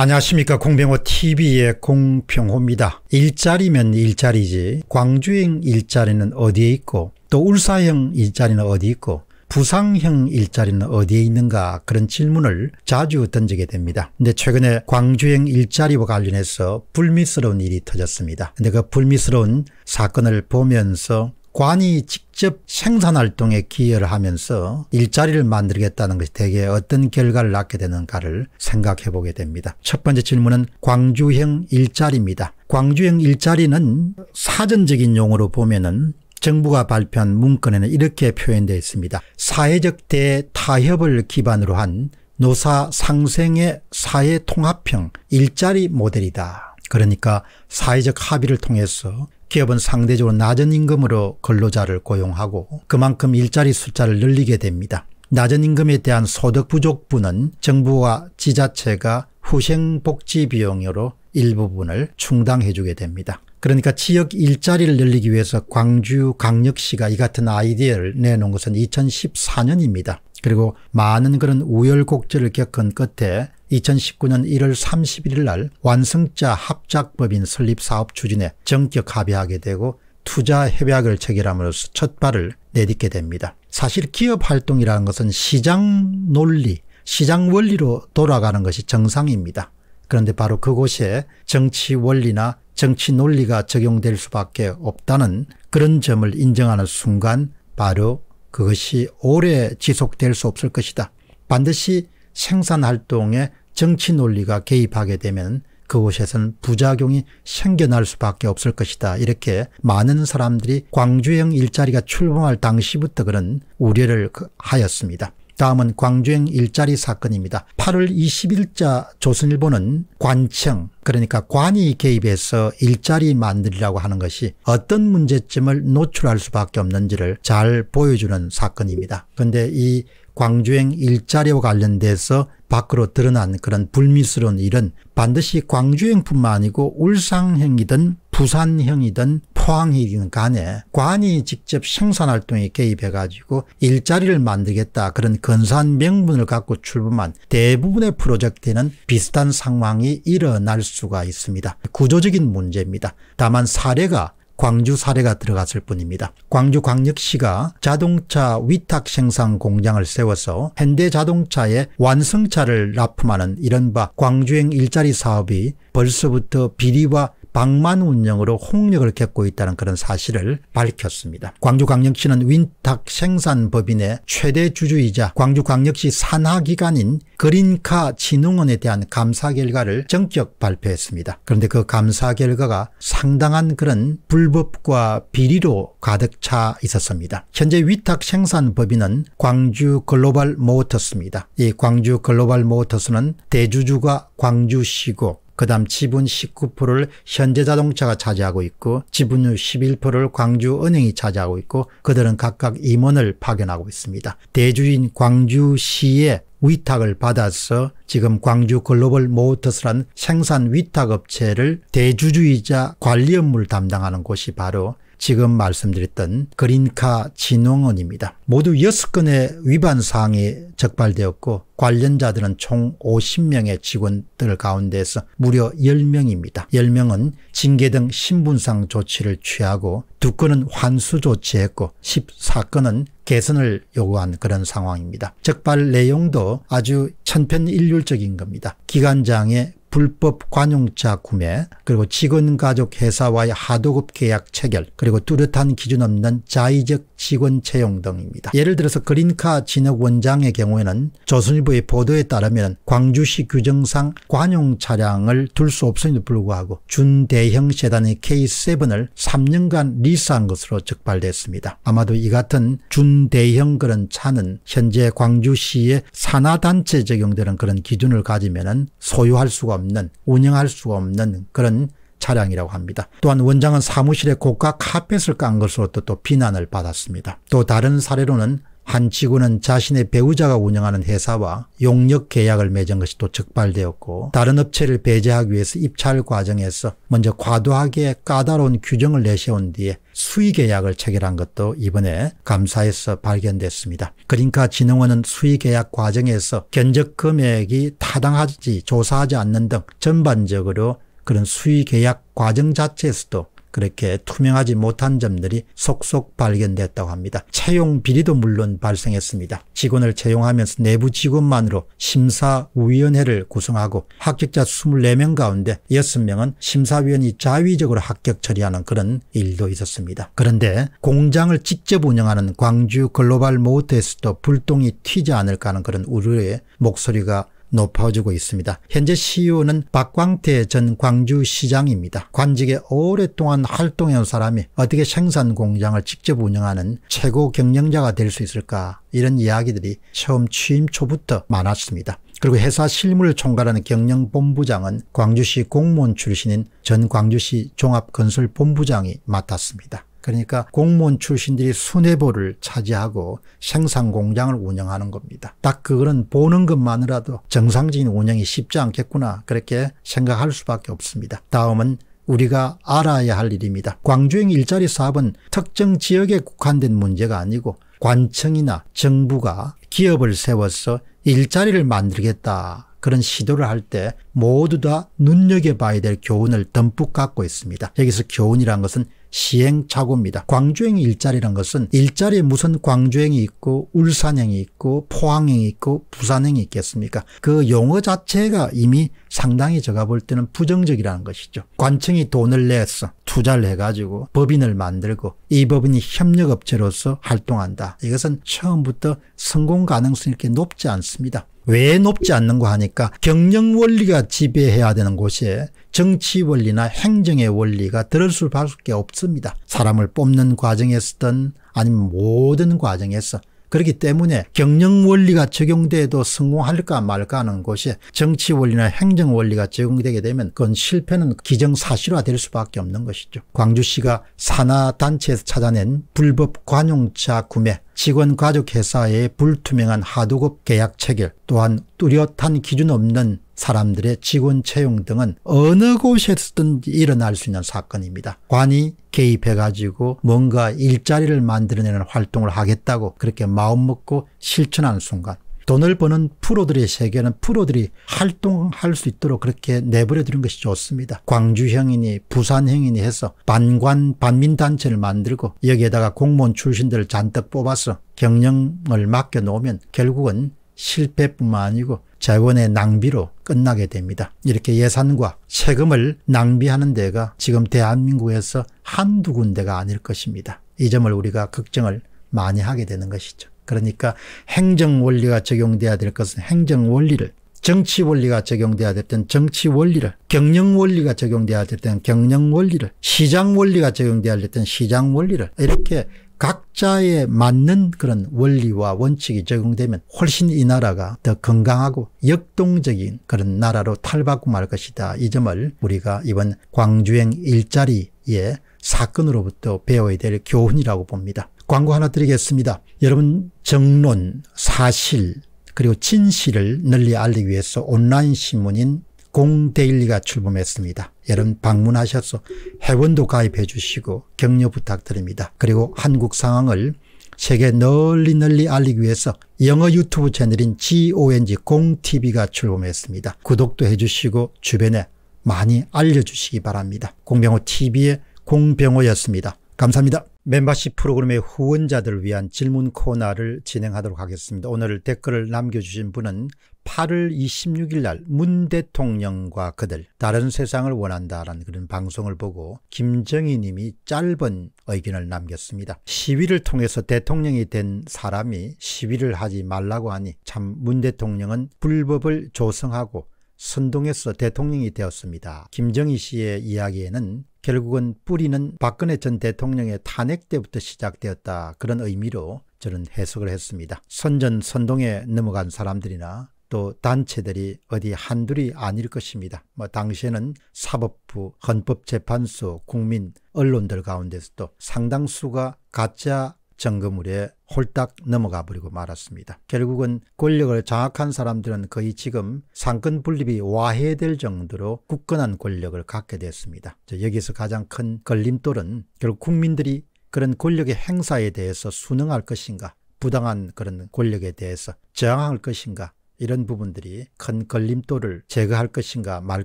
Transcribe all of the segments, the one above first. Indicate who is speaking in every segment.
Speaker 1: 안녕하십니까 공병호 TV의 공평호입니다. 일자리면 일자리지 광주형 일자리는 어디에 있고 또 울사형 일자리는 어디 있고 부상형 일자리는 어디에 있는가 그런 질문을 자주 던지게 됩니다. 근데 최근에 광주형 일자리와 관련해서 불미스러운 일이 터졌습니다. 근데 그 불미스러운 사건을 보면서 관이 직접 생산 활동에 기여를 하면서 일자리를 만들겠다는 것이 대개 어떤 결과를 낳게 되는가를 생각해 보게 됩니다. 첫 번째 질문은 광주형 일자리입니다. 광주형 일자리는 사전적인 용어로 보면은 정부가 발표한 문건에는 이렇게 표현되어 있습니다. 사회적 대타협을 기반으로 한 노사 상생의 사회 통합형 일자리 모델이다. 그러니까 사회적 합의를 통해서 기업은 상대적으로 낮은 임금으로 근로자를 고용하고 그만큼 일자리 숫자를 늘리게 됩니다. 낮은 임금에 대한 소득 부족분은 정부와 지자체가 후생복지비용으로 일부분을 충당해 주게 됩니다. 그러니까 지역 일자리를 늘리기 위해서 광주 강력시가 이 같은 아이디어를 내놓은 것은 2014년입니다. 그리고 많은 그런 우열곡절을 겪은 끝에 2019년 1월 31일 날 완성자 합작법인 설립사업 추진에 정격 합의하게 되고 투자 협약을 체결함으로써 첫 발을 내딛게 됩니다. 사실 기업 활동이라는 것은 시장 논리, 시장 원리로 돌아가는 것이 정상입니다. 그런데 바로 그곳에 정치 원리나 정치 논리가 적용될 수밖에 없다는 그런 점을 인정하는 순간 바로 그것이 오래 지속될 수 없을 것이다. 반드시 생산 활동에 정치 논리가 개입하게 되면 그곳에선 부작용이 생겨날 수밖에 없을 것이다. 이렇게 많은 사람들이 광주형 일자리가 출범할 당시부터 그런 우려를 그 하였습니다. 다음은 광주형 일자리 사건입니다. 8월 20일자 조선일보는 관청 그러니까 관이 개입해서 일자리 만들이라고 하는 것이 어떤 문제점을 노출할 수밖에 없는지를 잘 보여주는 사건입니다. 그런데 이 광주행 일자리와 관련돼서 밖으로 드러난 그런 불미스러운 일은 반드시 광주행뿐만 아니고 울상행이든 부산형이든 포항이든 간에 관이 직접 생산활동에 개입해 가지고 일자리를 만들겠다 그런 근사한 명분을 갖고 출범한 대부분의 프로젝트에는 비슷한 상황이 일어날 수가 있습니다. 구조적인 문제입니다. 다만 사례가 광주 사례가 들어갔을 뿐입니다. 광주광역시가 자동차 위탁 생산 공장을 세워서 현대자동차의 완성차를 납품하는 이른바 광주행 일자리 사업이 벌써부터 비리와 방만 운영으로 홍역을 겪고 있다는 그런 사실을 밝혔습니다. 광주광역시는 윈탁 생산법인의 최대 주주이자 광주광역시 산하기관인 그린카 진흥원에 대한 감사 결과를 정격 발표했습니다. 그런데 그 감사 결과가 상당한 그런 불법과 비리로 가득 차 있었습니다. 현재 위탁 생산법인은 광주 글로벌 모터스입니다. 이 광주 글로벌 모터스는 대주주가 광주시고 그다음 지분 19%를 현대자동차가 차지하고 있고 지분율 11%를 광주은행이 차지하고 있고 그들은 각각 임원을 파견하고 있습니다. 대주인 광주시의 위탁을 받아서 지금 광주 글로벌 모터스란 생산 위탁업체를 대주주이자 관리 업무를 담당하는 곳이 바로 지금 말씀드렸던 그린카 진흥원입니다. 모두 6건의 위반 사항이 적발되었고 관련자들은 총 50명의 직원들 가운데서 무려 10명입니다. 10명은 징계 등 신분상 조치를 취하고 2건은 환수 조치했고 14건은 개선을 요구한 그런 상황입니다. 적발 내용도 아주 천편일률적인 겁니다. 기관장의 불법 관용차 구매, 그리고 직원가족 회사와의 하도급 계약 체결, 그리고 뚜렷한 기준 없는 자의적 직원 채용 등입니다. 예를 들어서 그린카 진혁 원장의 경우에는 조선일보의 보도에 따르면 광주시 규정상 관용 차량을 둘 수 없음에도 불구하고 준대형 세단의 K7을 3년간 리스한 것으로 적발됐습니다. 아마도 이 같은 준대형 그런 차는 현재 광주시의 산하단체 적용되는 그런 기준을 가지면 소유할 수가 없는 운영할 수 없는 그런 차량이라고 합니다. 또한 원장은 사무실에 고가 카펫을 깐 것으로 또 비난을 받았습니다. 또 다른 사례로는 한 지구는 자신의 배우자가 운영하는 회사와 용역 계약을 맺은 것이 또 적발되었고 다른 업체를 배제하기 위해서 입찰 과정에서 먼저 과도하게 까다로운 규정을 내세운 뒤에 수의 계약을 체결한 것도 이번에 감사에서 발견됐습니다. 그러니까 진흥원은 수의 계약 과정에서 견적 금액이 타당하지 조사하지 않는 등 전반적으로 그런 수의 계약 과정 자체에서도 그렇게 투명하지 못한 점들이 속속 발견됐다고 합니다. 채용 비리도 물론 발생했습니다. 직원을 채용하면서 내부 직원만으로 심사위원회를 구성하고 합격자 24명 가운데 6명은 심사위원이 자위적으로 합격 처리하는 그런 일도 있었습니다. 그런데 공장을 직접 운영하는 광주 글로벌 모터에서도 불똥이 튀지 않을까 하는 그런 우려의 목소리가 높아지고 있습니다. 현재 CEO는 박광태 전 광주시장입니다. 관직에 오랫동안 활동한 사람이 어떻게 생산공장을 직접 운영하는 최고 경영자가 될 수 있을까 이런 이야기들이 처음 취임 초부터 많았습니다. 그리고 회사 실무를 총괄하는 경영본부장은 광주시 공무원 출신인 전 광주시 종합건설본부장이 맡았습니다. 그러니까 공무원 출신들이 수뇌보를 차지하고 생산 공장을 운영하는 겁니다. 딱 그거는 보는 것만으로도 정상적인 운영이 쉽지 않겠구나 그렇게 생각할 수밖에 없습니다. 다음은 우리가 알아야 할 일입니다. 광주형 일자리 사업은 특정 지역에 국한된 문제가 아니고 관청이나 정부가 기업을 세워서 일자리를 만들겠다 그런 시도를 할 때 모두 다 눈여겨봐야 될 교훈을 듬뿍 갖고 있습니다. 여기서 교훈이란 것은 시행착오입니다. 광주행 이 일자리란 것은 일자리에 무슨 광주행이 있고 울산행이 있고 포항행이 있고 부산행이 있겠습니까? 그 용어 자체가 이미 상당히 제가 볼 때는 부정적이라는 것이죠. 관청이 돈을 냈어. 투자를 해가지고 법인을 만들고 이 법인이 협력업체로서 활동한다. 이것은 처음부터 성공 가능성이 이렇게 높지 않습니다. 왜 높지 않는가 하니까 경영원리가 지배해야 되는 곳에 정치 원리나 행정의 원리가 들을 수밖에 없습니다. 사람을 뽑는 과정에서든 아니면 모든 과정에서 그렇기 때문에 경영원리가 적용돼도 성공할까 말까 하는 것이 정치원리나 행정원리가 적용되게 되면 그건 실패는 기정사실화될 수밖에 없는 것이죠. 광주시가 산하단체에서 찾아낸 불법 관용차 구매 직원 가족회사의 불투명한 하도급 계약 체결 또한 뚜렷한 기준 없는 사람들의 직원 채용 등은 어느 곳에서든 일어날 수 있는 사건입니다. 관이 개입해가지고 뭔가 일자리를 만들어내는 활동을 하겠다고 그렇게 마음먹고 실천하는 순간 돈을 버는 프로들의 세계는 프로들이 활동할 수 있도록 그렇게 내버려 두는 것이 좋습니다. 광주형이니 부산형이니 해서 반관 반민단체를 만들고 여기에다가 공무원 출신들을 잔뜩 뽑아서 경영을 맡겨놓으면 결국은 실패뿐만 아니고 자원의 낭비로 끝나게 됩니다. 이렇게 예산과 세금을 낭비하는 데가 지금 대한민국에서 한두 군데가 아닐 것입니다. 이 점을 우리가 걱정을 많이 하게 되는 것이죠. 그러니까 행정 원리가 적용돼야 될 것은 행정 원리를 정치 원리가 적용돼야 될 때는 정치 원리를 경영 원리가 적용돼야 될 때는 경영 원리를 시장 원리가 적용돼야 될 때는 시장 원리를 이렇게 각자에 맞는 그런 원리와 원칙이 적용되면 훨씬 이 나라가 더 건강하고 역동적인 그런 나라로 탈바꿈할 것이다. 이 점을 우리가 이번 광주행 일자리의 사건으로부터 배워야 될 교훈이라고 봅니다. 광고 하나 드리겠습니다. 여러분 정론, 사실, 그리고 진실을 널리 알리기 위해서 온라인 신문인 공데일리가 출범했습니다. 여러분 방문하셔서 회원도 가입해 주시고 격려 부탁드립니다. 그리고 한국 상황을 세계 널리 널리 알리기 위해서 영어 유튜브 채널인 GONG 공TV가 출범했습니다. 구독도 해주시고 주변에 많이 알려주시기 바랍니다. 공병호TV의 공병호였습니다. 감사합니다. 멤버십 프로그램의 후원자들을 위한 질문 코너를 진행하도록 하겠습니다. 오늘 댓글을 남겨주신 분은 8월 26일 날 문 대통령과 그들 다른 세상을 원한다라는 그런 방송을 보고 김정희 님이 짧은 의견을 남겼습니다. 시위를 통해서 대통령이 된 사람이 시위를 하지 말라고 하니 참 문 대통령은 불법을 조성하고 선동해서 대통령이 되었습니다. 김정희 씨의 이야기에는 결국은 뿌리는 박근혜 전 대통령의 탄핵 때부터 시작되었다 그런 의미로 저는 해석을 했습니다. 선전 선동에 넘어간 사람들이나 또 단체들이 어디 한둘이 아닐 것입니다. 뭐 당시에는 사법부, 헌법재판소, 국민, 언론들 가운데서도 상당수가 가짜 정금물에 홀딱 넘어가 버리고 말았습니다. 결국은 권력을 장악한 사람들은 거의 지금 상권 분립이 와해될 정도로 굳건한 권력을 갖게 됐습니다. 여기서 가장 큰 걸림돌은 결국 국민들이 그런 권력의 행사에 대해서 순응할 것인가, 부당한 그런 권력에 대해서 저항할 것인가, 이런 부분들이 큰 걸림돌을 제거할 것인가 말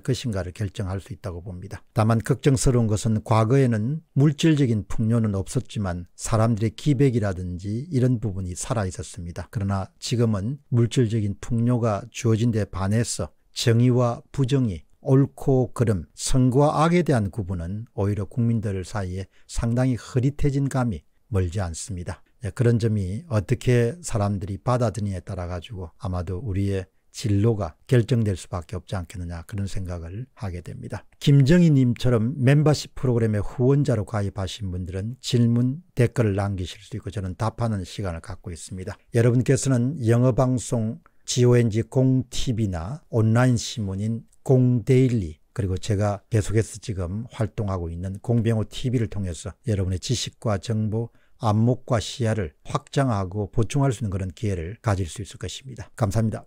Speaker 1: 것인가를 결정할 수 있다고 봅니다. 다만 걱정스러운 것은 과거에는 물질적인 풍요는 없었지만 사람들의 기백이라든지 이런 부분이 살아 있었습니다. 그러나 지금은 물질적인 풍요가 주어진 데 반해서 정의와 부정이 옳고 그름, 성과 악에 대한 구분은 오히려 국민들 사이에 상당히 흐릿해진 감이 멀지 않습니다. 예, 그런 점이 어떻게 사람들이 받아들이냐에 따라 가지고 아마도 우리의 진로가 결정될 수밖에 없지 않겠느냐 그런 생각을 하게 됩니다. 김정희님처럼 멤버십 프로그램의 후원자로 가입하신 분들은 질문, 댓글을 남기실 수 있고 저는 답하는 시간을 갖고 있습니다. 여러분께서는 영어방송 GONG 공TV나 온라인 신문인 공데일리 그리고 제가 계속해서 지금 활동하고 있는 공병호 TV를 통해서 여러분의 지식과 정보, 안목과 시야를 확장하고 보충할 수 있는 그런 기회를 가질 수 있을 것입니다. 감사합니다.